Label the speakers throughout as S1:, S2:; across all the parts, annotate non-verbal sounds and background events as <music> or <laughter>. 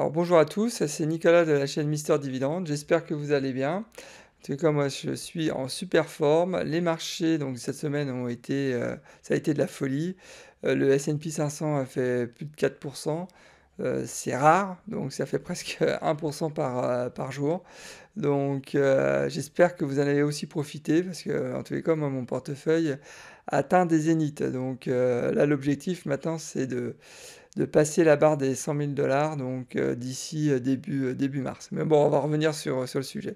S1: Alors bonjour à tous, c'est Nicolas de la chaîne Mister Dividende, j'espère que vous allez bien. En tout cas, moi je suis en super forme. Les marchés, donc cette semaine, ont été, euh, ça a été de la folie. Euh, le SP 500 a fait plus de 4%. Euh, c'est rare, donc ça fait presque 1% <laughs> par, jour. Donc j'espère que vous en avez aussi profité parce que, en tout cas, moi, mon portefeuille atteint des zéniths. Donc là, l'objectif maintenant, c'est de de passer la barre des 100 000 dollars, donc euh, d'ici euh, début, euh, début mars. Mais bon, on va revenir sur, sur le sujet.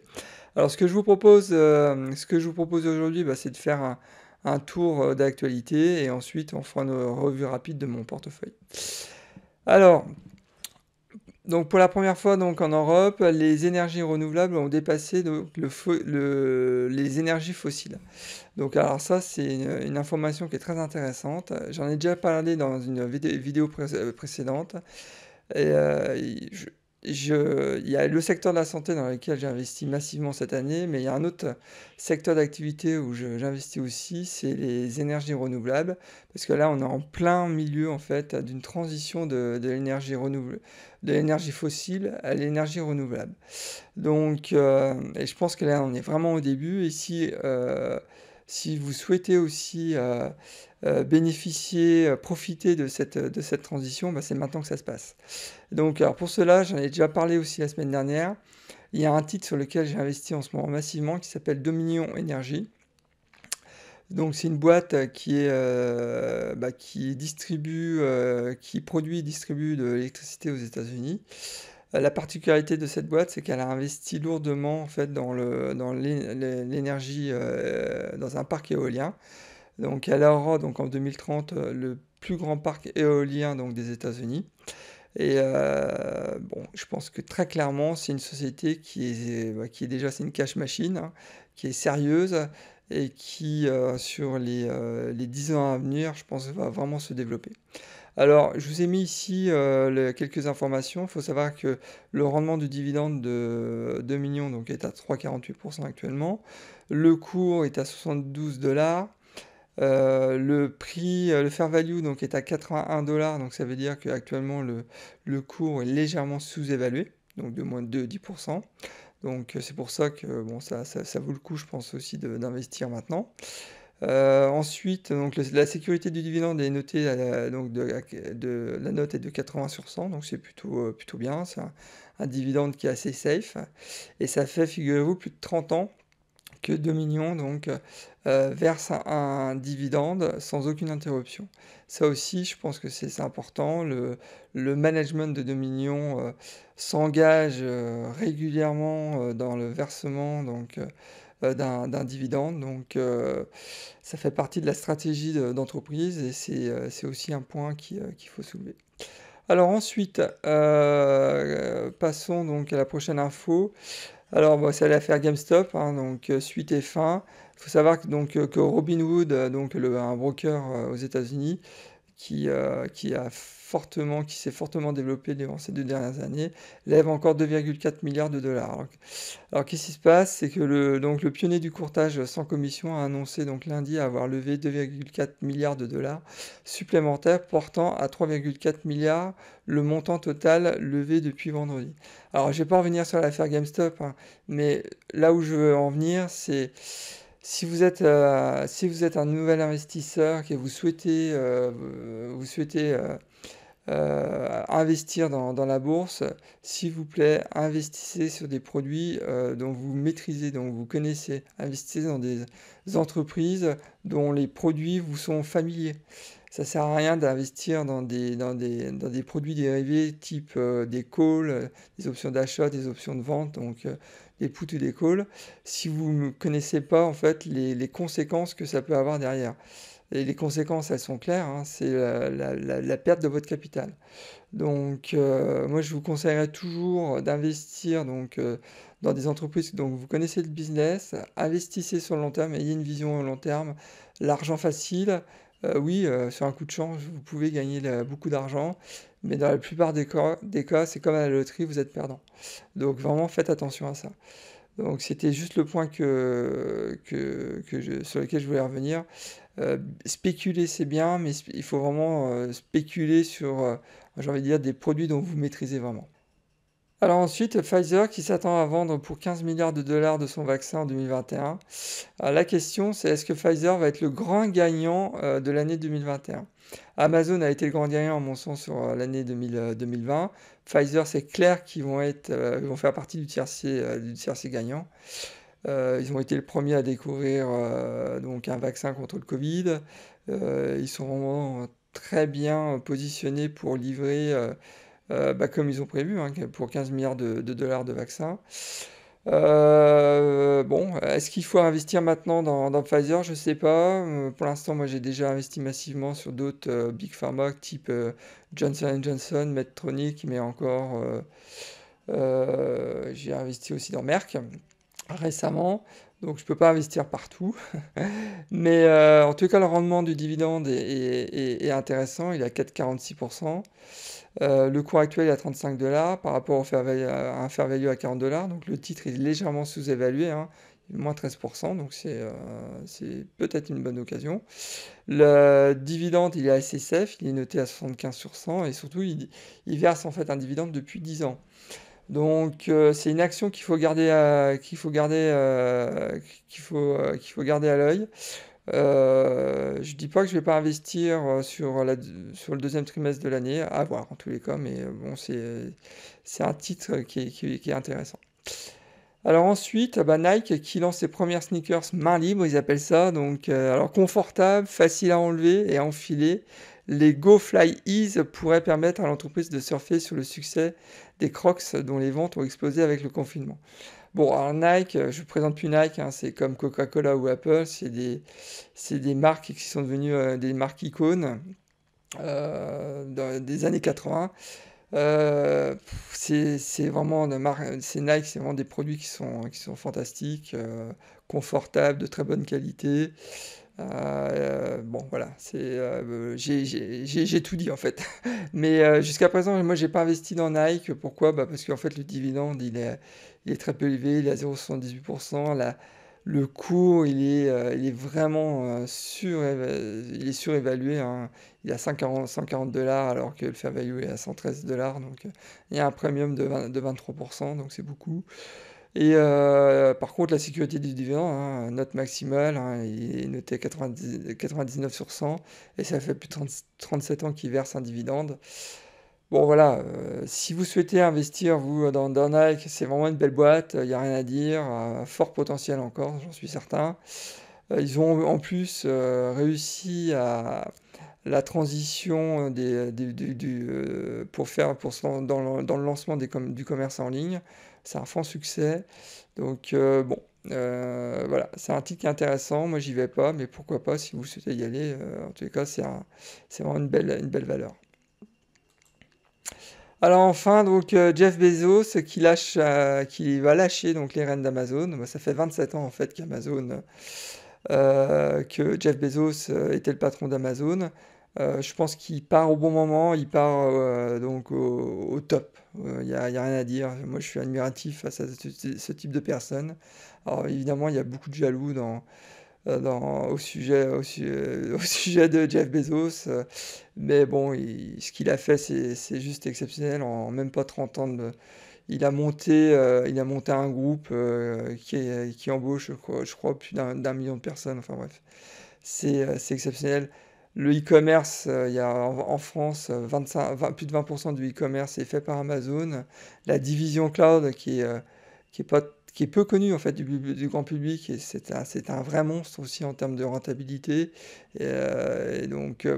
S1: Alors, ce que je vous propose, ce que je vous propose aujourd'hui, bah, c'est de faire un, un tour d'actualité et ensuite on fera une revue rapide de mon portefeuille. Alors, donc pour la première fois donc en Europe, les énergies renouvelables ont dépassé donc, le, les énergies fossiles. Donc alors ça c'est une, information qui est très intéressante. J'en ai déjà parlé dans une vidéo euh, précédente. Et euh, je, je, il y a le secteur de la santé dans lequel j'investis massivement cette année, mais il y a un autre secteur d'activité où j'investis aussi, c'est les énergies renouvelables, parce que là, on est en plein milieu en fait d'une transition de, l'énergie renouvelable, de l'énergie fossile à l'énergie renouvelable. Donc, euh, et je pense que là, on est vraiment au début. Et si euh, si vous souhaitez aussi euh, euh, bénéficier, euh, profiter de cette, de cette transition, bah, c'est maintenant que ça se passe. Donc alors pour cela, j'en ai déjà parlé aussi la semaine dernière. Il y a un titre sur lequel j'ai investi en ce moment massivement qui s'appelle Dominion Energy. Donc c'est une boîte qui, est, bah, qui distribue, qui produit et distribue de l'électricité aux États-Unis. Euh, la particularité de cette boîte, c'est qu'elle a investi lourdement en fait dans l'énergie euh, dans un parc éolien. Donc elle aura donc en 2030 euh, le plus grand parc éolien donc des États-Unis. Et bon, je pense que très clairement, c'est une société qui est, bah, déjà c'est une cash machine, hein, qui est sérieuse et qui, sur les, les 10 ans à venir, je pense, va vraiment se développer. Alors, je vous ai mis ici euh, quelques informations. Il faut savoir que le rendement du dividende de 2 millions donc, est à 3,48% actuellement. Le cours est à 72 dollars. Euh, le prix, euh, le fair value donc, est à 81 dollars, donc ça veut dire qu'actuellement le, le cours est légèrement sous-évalué, donc de moins de 10%. Donc c'est pour ça que bon, ça, vaut le coup, je pense aussi, d'investir maintenant. Euh, ensuite, donc, la sécurité du dividende est notée la, donc de, la- note est de 80 sur 100, donc c'est plutôt, euh, plutôt bien. C'est un, dividende qui est assez safe. Et ça fait, figurez-vous, plus de 30 ans que Dominion donc, euh, verse un, dividende sans aucune interruption. Ça aussi, je pense que c'est important. Le, le management de Dominion s'engage régulièrement dans le versement donc, euh, d'un dividende. Donc euh, ça fait partie de la stratégie d'entreprise et euh, c'est aussi un point qu'il faut soulever. Alors ensuite, passons donc à la prochaine info. Alors bon, bah, c'est l'affaire GameStop, hein, donc suite et fin. Il faut savoir que, donc, que Robinhood, donc le, un broker aux États-Unis, qui, qui a fortement, qui s'est fortement développé durant ces deux dernières années, lève encore 2,4 milliards de dollars. Alors, qu'est-ce qui se passe C'est que le, donc, le pionnier du courtage sans commission a annoncé donc lundi avoir levé 2,4 milliards de dollars supplémentaires, portant à 3,4 milliards le montant total levé depuis vendredi. Alors je ne vais pas revenir sur l'affaire GameStop, hein, mais là où je veux en venir, c'est si vous êtes euh, si vous êtes un nouvel investisseur que vous souhaitez euh, vous souhaitez euh, euh, investir dans, la bourse, s'il vous plaît, investissez sur des produits euh, dont vous maîtrisez, dont vous connaissez. Investissez dans des entreprises dont les produits vous sont familiers. Ça sert à rien d'investir dans des, produits dérivés type euh, des calls, des options d'achat, des options de vente, donc des puts ou des calls, si vous ne connaissez pas en fait les, les conséquences que ça peut avoir derrière les conséquences, elles sont claires, hein, c'est la, perte de votre capital. Donc, euh, moi, je vous conseillerais toujours d'investir donc, euh, dans des entreprises dont vous connaissez le business, investissez sur le long terme, ayez une vision au long terme, l'argent facile. Euh, oui, sur un coup de chance, vous pouvez gagner beaucoup d'argent, mais dans la plupart des cas, c'est comme à la loterie, vous êtes perdant. Donc, vraiment, faites attention à ça. Donc c'était juste le point que, sur lequel je voulais revenir. Euh, spéculer c'est bien, mais il faut vraiment euh, spéculer sur, euh, j'ai envie de dire, des produits dont vous maîtrisez vraiment. Alors ensuite, Pfizer qui s'attend à vendre pour 15 milliards de dollars de son vaccin en 2021. la question c'est est-ce que Pfizer va être le grand gagnant de l'année 2021 Amazon a été le grand gagnant, à mon sens, sur l'année 2020. Pfizer, c'est clair qu'ils vont, vont faire partie du tiercé, du tiercé gagnant. Euh, ils ont été les premiers à découvrir euh, donc un vaccin contre le Covid. Euh, ils sont vraiment très bien positionnés pour livrer, bah, comme ils ont prévu, hein, pour 15 milliards de, dollars de vaccins. bon, est-ce qu'il faut investir maintenant dans, dans Pfizer Je ne sais pas. Pour l'instant, moi, j'ai déjà investi massivement sur d'autres big pharma, type Johnson Johnson, Medtronic, mais encore, j'ai investi aussi dans Merck récemment, donc je ne peux pas investir partout. <laughs> Mais euh, en tout cas, le rendement du dividende est, intéressant, il est à 4,46%. Euh, le cours actuel est à 35 dollars par rapport au à un fair value à 40 dollars, donc le titre est légèrement sous-évalué. Hein. moins 13%, donc euh, c'est peut-être une bonne occasion. Le dividende, il est assez safe, il est noté à 75 sur 100, et surtout, il, il verse en fait un dividende depuis 10 ans. Donc euh, c'est une action qu'il faut garder à qu'il faut garder euh, qu'il faut euh, qu'il faut garder à l'œil. je dis pas que je vais pas investir sur la sur le deuxième trimestre de l'année, à voir en tous les cas, mais bon c'est c'est un titre qui est, qui, est intéressant. Alors ensuite, bah, Nike qui lance ses premières sneakers main libre, ils appellent ça, donc alors confortable, facile à enlever et à enfiler, les Go Fly Ease pourraient permettre à l'entreprise de surfer sur le succès des Crocs dont les ventes ont explosé avec le confinement. Bon, alors Nike, euh, je ne présente plus Nike, hein, c'est comme Coca-Cola ou Apple, c'est des, des, marques qui sont devenues euh, des marques icônes euh, des années 80. c'est vraiment c'est Nike, c'est vraiment des produits qui sont, qui sont fantastiques, confortables, de très bonne qualité. Euh, bon, voilà, c'est, euh, j'ai tout dit en fait. <laughs> Mais euh, jusqu'à présent, moi, j'ai pas investi dans Nike. Pourquoi bah, Parce qu'en fait, le dividende, il est, très peu élevé, il est à 0,78%. le cours, il est, vraiment sur, il est surévalué. Hein. Il est à 140, dollars alors que le fair value est à 113 dollars. Donc, il y a un premium de, de 23%, donc c'est beaucoup. Et euh, par contre, la sécurité du dividende, hein, note maximale, hein, il est noté 99 sur 100, et ça fait plus de 37 ans qu'il verse un dividende. Bon voilà, euh, si vous souhaitez investir vous dans, dans Nike, c'est vraiment une belle boîte, il n'y a rien à dire, fort potentiel encore, j'en suis certain. Euh, ils ont en plus réussi à la transition pour faire dans, le, lancement du commerce en ligne. C'est un franc succès. Donc euh, bon, euh, voilà, c'est un titre intéressant. Moi, j'y vais pas, mais pourquoi pas si vous souhaitez y aller. Euh, en tous les cas, c'est vraiment une belle, valeur. Alors enfin, donc Jeff Bezos qui lâche, qui va lâcher donc les rênes d'Amazon. Ça fait 27 ans en fait qu'Amazon, que Jeff Bezos était le patron d'Amazon. Euh, je pense qu'il part au bon moment, il part euh, donc au, top. Il euh, n'y a, rien à dire. Moi, je suis admiratif face à ce, type de personne. Alors, évidemment, il y a beaucoup de jaloux au, sujet, <laughs> au, sujet de Jeff Bezos. mais bon, ce qu'il a fait, c'est juste exceptionnel. En, même pas 30 ans il a monté, il a monté un groupe qui, embauche, je crois plus d'un million de personnes. Enfin bref, c'est exceptionnel. Le e-commerce, euh, il y a en, France 25, euh, plus de 20% du e-commerce est fait par Amazon. La division cloud qui est, euh, qui est, pas, qui est peu connue en fait du, grand public et c'est un, vrai monstre aussi en termes de rentabilité. donc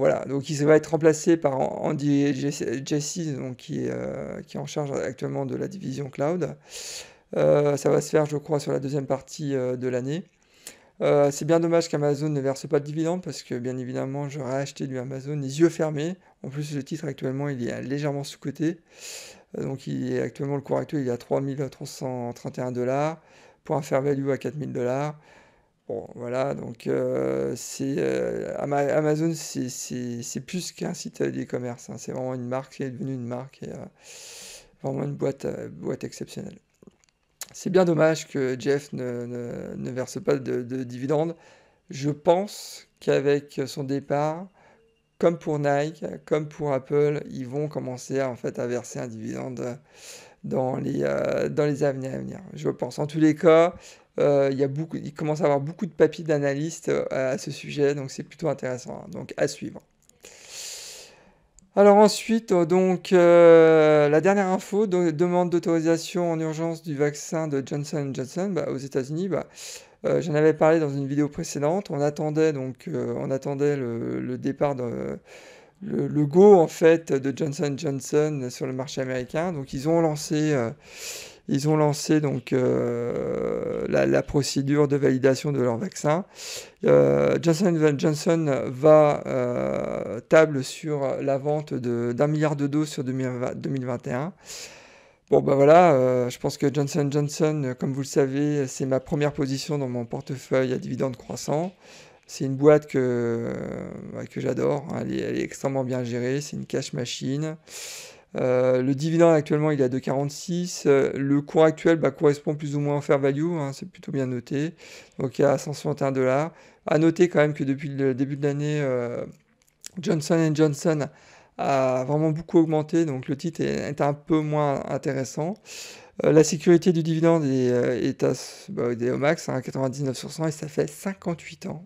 S1: voilà, donc il va être remplacé par Andy Jesse, donc qui est, qui est en charge actuellement de la division cloud. ça va se faire, je crois, sur la deuxième partie de l'année. Euh, c'est bien dommage qu'Amazon ne verse pas de dividendes parce que bien évidemment j'aurais acheté du Amazon les yeux fermés. En plus le titre actuellement il est légèrement sous-coté. Euh, donc il est actuellement le cours actuel il est à 3331 dollars pour un fair value à 4000 dollars. Bon voilà donc euh, c'est Amazon c'est plus qu'un site d'e-commerce. Hein. C'est vraiment une marque, c'est devenu une marque et vraiment une boîte, boîte exceptionnelle. C'est bien dommage que Jeff ne, verse pas de, dividendes. Je pense qu'avec son départ, comme pour Nike, comme pour Apple, ils vont commencer en fait à verser un dividende dans les, euh, dans les années à venir. Je pense. En tous les cas, euh, il, y beaucoup, il commence à avoir beaucoup de papiers d'analystes euh, à ce sujet, donc c'est plutôt intéressant. donc à suivre. Alors ensuite, euh, donc euh, la dernière info, donc, demande d'autorisation en urgence du vaccin de Johnson Johnson bah, aux États-Unis. Bah, euh, j'en avais parlé dans une vidéo précédente. On attendait donc on attendait le, départ de le, le, go en fait de Johnson Johnson sur le marché américain. Donc ils ont lancé ils ont lancé donc euh, la, procédure de validation de leur vaccin. Euh, Johnson Johnson va euh, table sur la vente d'un milliard de doses sur 2021. Bon ben voilà, je pense que Johnson Johnson, comme vous le savez, c'est ma première position dans mon portefeuille à dividendes croissants. C'est une boîte que, que j'adore, hein, elle, est extrêmement bien gérée, c'est une cash machine. Euh, le dividende actuellement il est à 2,46. Euh, le cours actuel bah, correspond plus ou moins au fair value, hein, c'est plutôt bien noté. Donc il y a 161 dollars. À noter quand même que depuis le début de l'année, euh, Johnson Johnson a vraiment beaucoup augmenté, donc le titre est, un peu moins intéressant. la sécurité du dividende est, est, à, bah, au max, 99 hein, et ça fait 58 ans.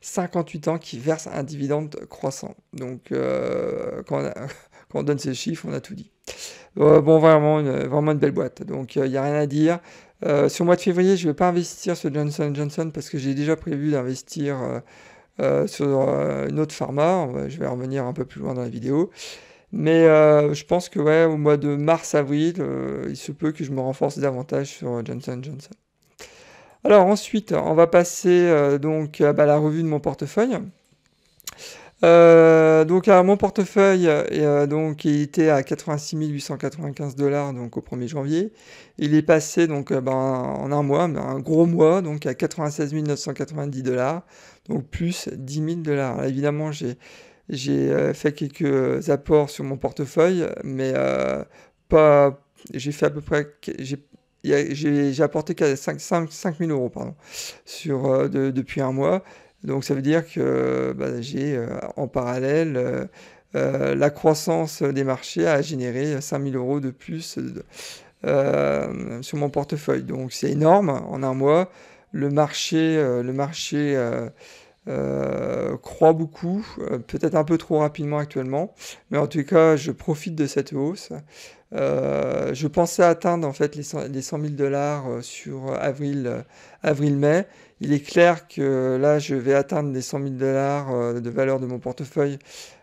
S1: 58 ans qui verse un dividende croissant. Donc, quand quand on donne ces chiffres, on a tout dit. Euh, bon, vraiment une, vraiment belle boîte. Donc, il euh, n'y a rien à dire. Euh, sur le mois de février, je ne vais pas investir sur Johnson Johnson parce que j'ai déjà prévu d'investir sur une autre pharma. Je vais revenir un peu plus loin dans la vidéo. Mais je pense que ouais, au mois de mars-avril, il se peut que je me renforce davantage sur Johnson Johnson. Alors ensuite, on va passer donc à bah, la revue de mon portefeuille. Euh, donc mon portefeuille, euh, donc était à 86 895 dollars donc au 1er janvier. Il est passé donc euh, ben, en un mois, un gros mois donc à 96 990 dollars, donc plus 10 000 dollars. Évidemment j'ai j'ai fait quelques apports sur mon portefeuille, mais pas j'ai fait à peu près j'ai apporté 5, 000 euros pardon sur depuis un mois donc ça veut dire que bah, j'ai euh, en parallèle euh, euh, la croissance des marchés a généré 5000 euros de plus sur mon portefeuille. Donc c'est énorme en un mois. Le marché, le croit beaucoup, peut-être un peu trop rapidement actuellement, mais en tout cas, je profite de cette hausse. je pensais atteindre en fait les 100 000 dollars sur avril-mai. Il est clair que là, je vais atteindre les 100 000 dollars euh, de valeur de mon portefeuille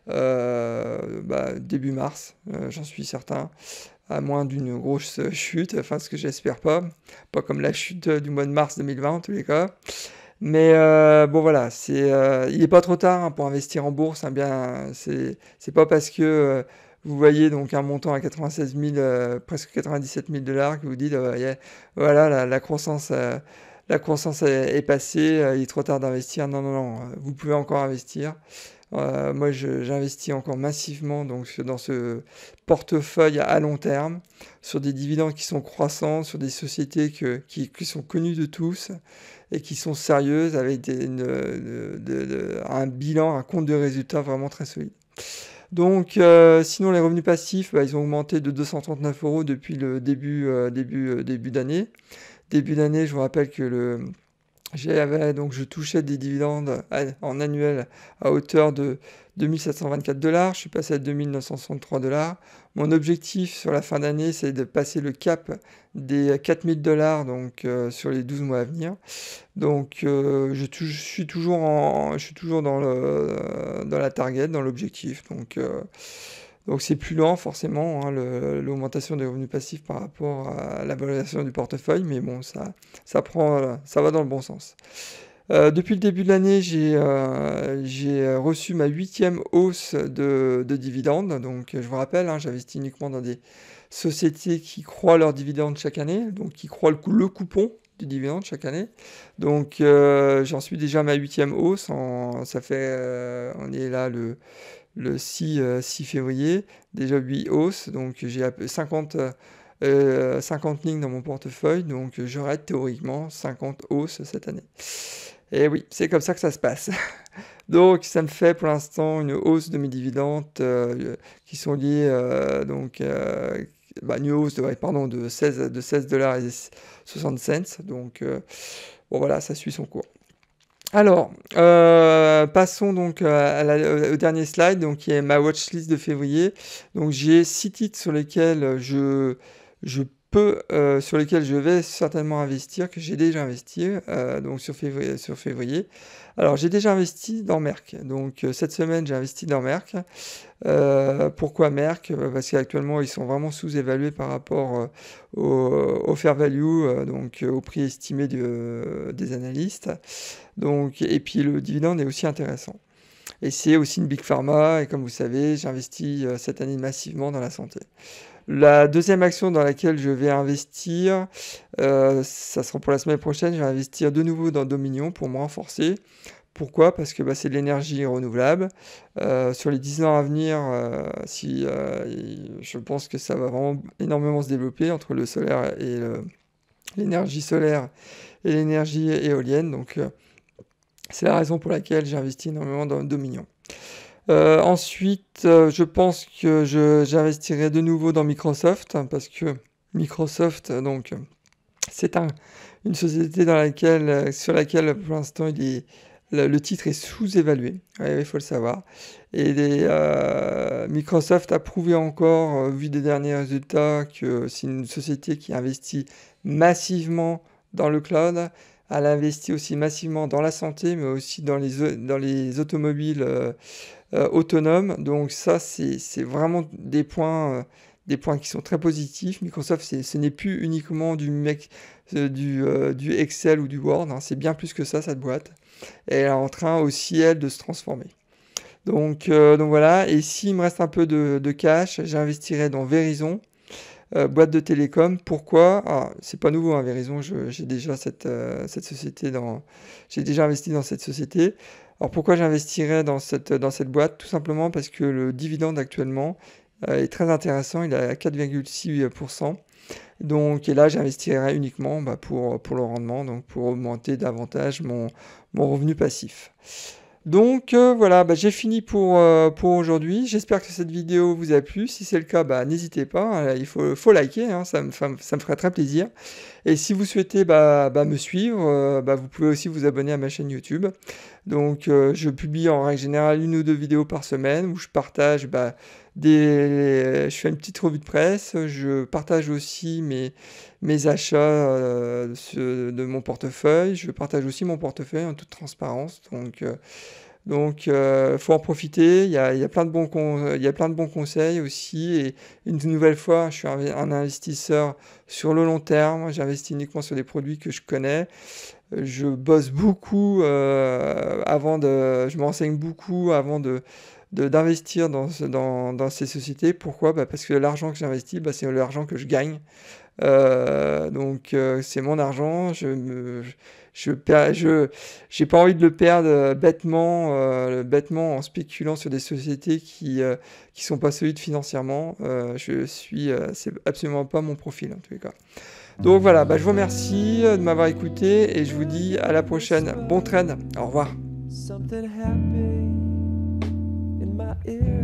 S1: euh, bah, début mars, euh, j'en suis certain, à moins d'une grosse chute, enfin ce que j'espère pas, pas comme la chute du mois de mars 2020 en tous les cas. Mais bon voilà, c'est, il n'est pas trop tard hein, pour investir en bourse. Hein, bien, c'est, pas parce que vous voyez donc un montant à 96 000, presque 97 000 dollars que vous dites, voilà, la croissance la croissance est, passée, euh, il est trop tard d'investir. Non, non, non, euh, vous pouvez encore investir. Euh, moi, j'investis encore massivement donc, dans ce portefeuille à long terme, sur des dividendes qui sont croissants, sur des sociétés qui, sont connues de tous et qui sont sérieuses avec un bilan, un compte de résultats vraiment très solide. Donc, sinon, les revenus passifs, bah, ils ont augmenté de 239 euros depuis le début début, début d'année. Début d'année, je vous rappelle que le, j'avais donc je touchais des dividendes en annuel à hauteur de 2724 dollars, je suis passé à 2963 dollars. Mon objectif sur la fin d'année, c'est de passer le cap des 4000 dollars donc euh, sur les 12 mois à venir. Donc euh, je, suis toujours je suis toujours dans le euh, dans la target, dans l'objectif. Donc donc c'est plus lent forcément hein, l'augmentation des revenus passifs par rapport à la valorisation du portefeuille, mais bon ça, ça prend, euh, ça va dans le bon sens. Euh, depuis le début de l'année, j'ai euh, reçu ma huitième hausse de, dividendes. Donc je vous rappelle, hein, j'investis uniquement dans des sociétés qui croient leurs dividendes chaque année, donc qui croient le coupon du dividendes chaque année. Donc euh, j'en suis déjà à ma huitième hausse. En, ça fait, euh, on est là le, 6, euh, février, déjà 8 hausses. Donc j'ai 50... 50 lignes dans mon portefeuille, donc j'aurai théoriquement 50 hausses cette année. Et oui, c'est comme ça que ça se passe. <laughs> donc ça me fait pour l'instant une hausse de mes dividendes qui sont liés donc bah, New de, pardon, de 16 de 16 dollars et 60 cents. Donc euh, bon voilà, ça suit son cours. Alors, euh, passons donc à la, euh, au dernier slide, donc qui est ma watchlist de février. Donc j'ai six titres sur lesquels je, je euh, sur lesquels je vais certainement investir, que j'ai déjà investi euh, donc sur février, Alors j'ai déjà investi dans Merck. Donc euh, cette semaine j'ai investi dans Merck. pourquoi Merck Parce qu'actuellement ils sont vraiment sous-évalués par rapport au, fair value, donc au prix estimé des analystes. Donc, et puis le dividende est aussi intéressant. Et c'est aussi une big pharma, et comme vous savez, j'investis cette année massivement dans la santé. La deuxième action dans laquelle je vais investir, euh, ça sera pour la semaine prochaine, je vais investir de nouveau dans Dominion pour me renforcer. Pourquoi Parce que bah, c'est de l'énergie renouvelable. Euh, sur les 10 ans à venir, euh, si, je pense que ça va vraiment énormément se développer entre le solaire et l'énergie solaire et l'énergie éolienne. Donc c'est la raison pour laquelle j'ai investi énormément dans Dominion. Euh, ensuite, euh, je pense que j'investirai de nouveau dans Microsoft hein, parce que Microsoft, euh, donc, c'est une société dans laquelle, sur laquelle pour l'instant le, titre est sous-évalué. Il faut le savoir. Et Microsoft a prouvé encore, vu des derniers résultats, que c'est une société qui investit massivement dans le cloud. Elle investit aussi massivement dans la santé, mais aussi dans les, dans les automobiles euh, autonome. Donc ça, c'est vraiment des points, euh, des points qui sont très positifs. Microsoft, ce n'est plus uniquement du, mec, euh, du, Excel ou du Word, hein. c'est bien plus que ça, cette boîte. elle est en train aussi, elle, de se transformer. Donc, donc voilà, et s'il me reste un peu de, cash, j'investirai dans Verizon. boîte de télécom. Pourquoi ah, C'est pas nouveau, hein, Verizon. J'ai déjà cette société dans. J'ai déjà investi dans cette société. Alors pourquoi j'investirais dans cette, dans cette boîte Tout simplement parce que le dividende actuellement euh, est très intéressant, il est à 4,6%. Donc, là, j'investirais uniquement bah, pour, pour le rendement, donc pour augmenter davantage mon, mon revenu passif. Donc euh, voilà, bah, j'ai fini pour, euh, pour aujourd'hui. J'espère que cette vidéo vous a plu. Si c'est le cas, bah, n'hésitez pas. Hein. Il faut, faut liker, hein. ça, me, ça très plaisir. Et si vous souhaitez bah, me suivre, euh, vous pouvez aussi vous abonner à ma chaîne YouTube. Donc je publie en règle générale une ou deux vidéos par semaine où je partage des, euh, je fais une petite revue de presse, je partage aussi mes, mes achats euh, de mon portefeuille, je partage aussi mon portefeuille en toute transparence. Donc, il euh, donc, faut en profiter. Il y a, y a plein de bons il y a plein de bons conseils aussi. Et une nouvelle fois, je suis un, investisseur sur le long terme. J'investis uniquement sur des produits que je connais. Je bosse beaucoup avant de, je m'enseigne beaucoup avant de d'investir dans, dans, ces sociétés. Pourquoi bah, Parce que l'argent que j'investis, bah c'est l'argent que je gagne. Euh, donc euh, c'est mon argent, je n'ai je je j'ai pas envie de le perdre euh, bêtement, bêtement en spéculant sur des sociétés qui qui sont pas solides financièrement. je suis, c'est absolument pas mon profil en Donc voilà, bah, je vous remercie de m'avoir écouté et je vous dis à la prochaine. Bon train, au revoir. Yeah.